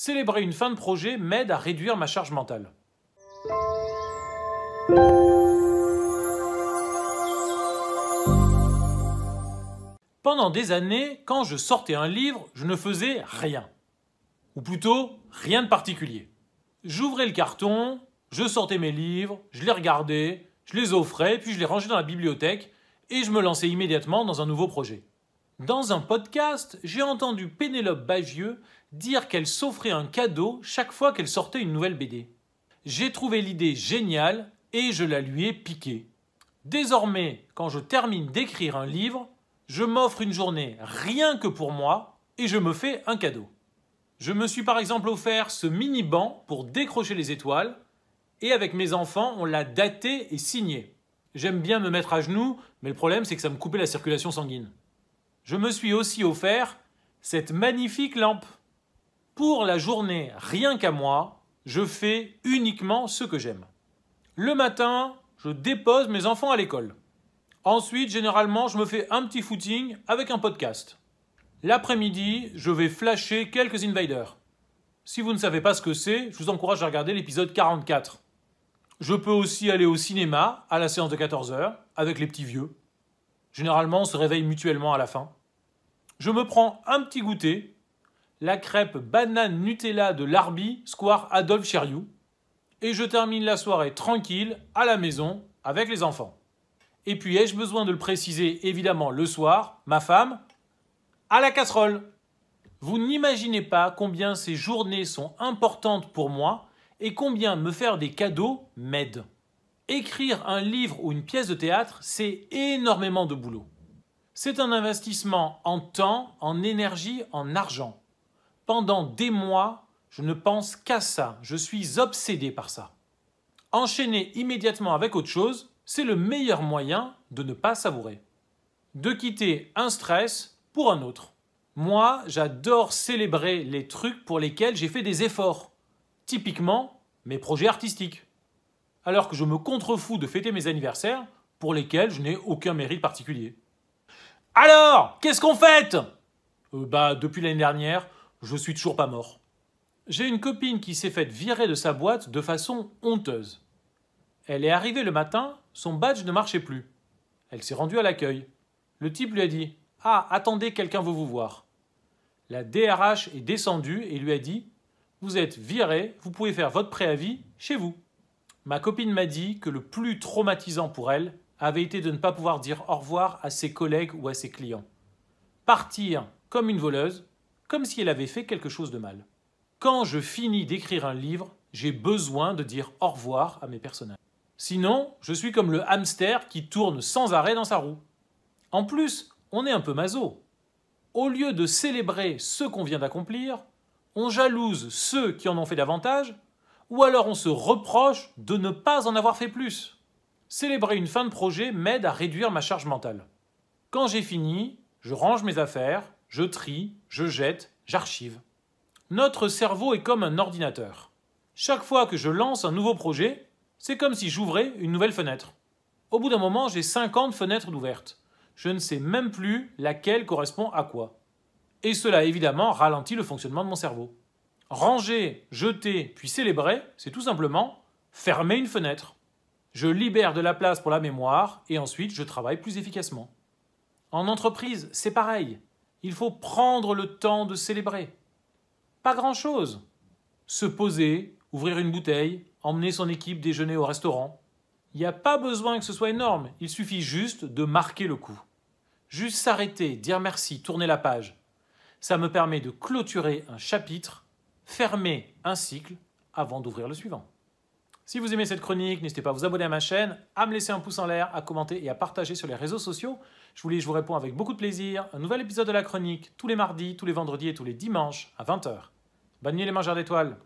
Célébrer une fin de projet m'aide à réduire ma charge mentale. Pendant des années, quand je sortais un livre, je ne faisais rien. Ou plutôt, rien de particulier. J'ouvrais le carton, je sortais mes livres, je les regardais, je les offrais, puis je les rangeais dans la bibliothèque, et je me lançais immédiatement dans un nouveau projet. Dans un podcast, j'ai entendu Pénélope Bagieux dire qu'elle s'offrait un cadeau chaque fois qu'elle sortait une nouvelle BD. J'ai trouvé l'idée géniale et je la lui ai piquée. Désormais, quand je termine d'écrire un livre, je m'offre une journée rien que pour moi et je me fais un cadeau. Je me suis par exemple offert ce mini banc pour décrocher les étoiles et avec mes enfants, on l'a daté et signé. J'aime bien me mettre à genoux, mais le problème c'est que ça me coupait la circulation sanguine je me suis aussi offert cette magnifique lampe. Pour la journée, rien qu'à moi, je fais uniquement ce que j'aime. Le matin, je dépose mes enfants à l'école. Ensuite, généralement, je me fais un petit footing avec un podcast. L'après-midi, je vais flasher quelques invaders. Si vous ne savez pas ce que c'est, je vous encourage à regarder l'épisode 44. Je peux aussi aller au cinéma à la séance de 14h avec les petits vieux. Généralement, on se réveille mutuellement à la fin. Je me prends un petit goûter, la crêpe banane Nutella de l'Arby Square Adolphe Chériou, et je termine la soirée tranquille à la maison avec les enfants. Et puis ai-je besoin de le préciser évidemment le soir, ma femme, à la casserole. Vous n'imaginez pas combien ces journées sont importantes pour moi et combien me faire des cadeaux m'aide écrire un livre ou une pièce de théâtre, c'est énormément de boulot. C'est un investissement en temps, en énergie, en argent. Pendant des mois, je ne pense qu'à ça, je suis obsédé par ça. Enchaîner immédiatement avec autre chose, c'est le meilleur moyen de ne pas savourer. De quitter un stress pour un autre. Moi, j'adore célébrer les trucs pour lesquels j'ai fait des efforts. Typiquement, mes projets artistiques alors que je me contrefous de fêter mes anniversaires pour lesquels je n'ai aucun mérite particulier. Alors, qu'est-ce qu'on fête euh, Bah, depuis l'année dernière, je suis toujours pas mort. J'ai une copine qui s'est faite virer de sa boîte de façon honteuse. Elle est arrivée le matin, son badge ne marchait plus. Elle s'est rendue à l'accueil. Le type lui a dit Ah, attendez, quelqu'un veut vous voir. La DRH est descendue et lui a dit Vous êtes viré, vous pouvez faire votre préavis chez vous. Ma copine m'a dit que le plus traumatisant pour elle avait été de ne pas pouvoir dire au revoir à ses collègues ou à ses clients. Partir comme une voleuse, comme si elle avait fait quelque chose de mal. Quand je finis d'écrire un livre, j'ai besoin de dire au revoir à mes personnages. Sinon, je suis comme le hamster qui tourne sans arrêt dans sa roue. En plus, on est un peu maso. Au lieu de célébrer ce qu'on vient d'accomplir, on jalouse ceux qui en ont fait davantage ou alors on se reproche de ne pas en avoir fait plus. Célébrer une fin de projet m'aide à réduire ma charge mentale. Quand j'ai fini, je range mes affaires, je trie, je jette, j'archive. Notre cerveau est comme un ordinateur. Chaque fois que je lance un nouveau projet, c'est comme si j'ouvrais une nouvelle fenêtre. Au bout d'un moment, j'ai 50 fenêtres d'ouvertes. Je ne sais même plus laquelle correspond à quoi. Et cela évidemment ralentit le fonctionnement de mon cerveau. Ranger, jeter, puis célébrer, c'est tout simplement fermer une fenêtre. Je libère de la place pour la mémoire et ensuite je travaille plus efficacement. En entreprise, c'est pareil. Il faut prendre le temps de célébrer. Pas grand-chose. Se poser, ouvrir une bouteille, emmener son équipe déjeuner au restaurant. Il n'y a pas besoin que ce soit énorme, il suffit juste de marquer le coup. Juste s'arrêter, dire merci, tourner la page. Ça me permet de clôturer un chapitre fermer un cycle avant d'ouvrir le suivant. Si vous aimez cette chronique, n'hésitez pas à vous abonner à ma chaîne, à me laisser un pouce en l'air, à commenter et à partager sur les réseaux sociaux. Je vous lis, je vous réponds avec beaucoup de plaisir. Un nouvel épisode de la chronique tous les mardis, tous les vendredis et tous les dimanches à 20h. Bonne nuit les mangeurs d'étoiles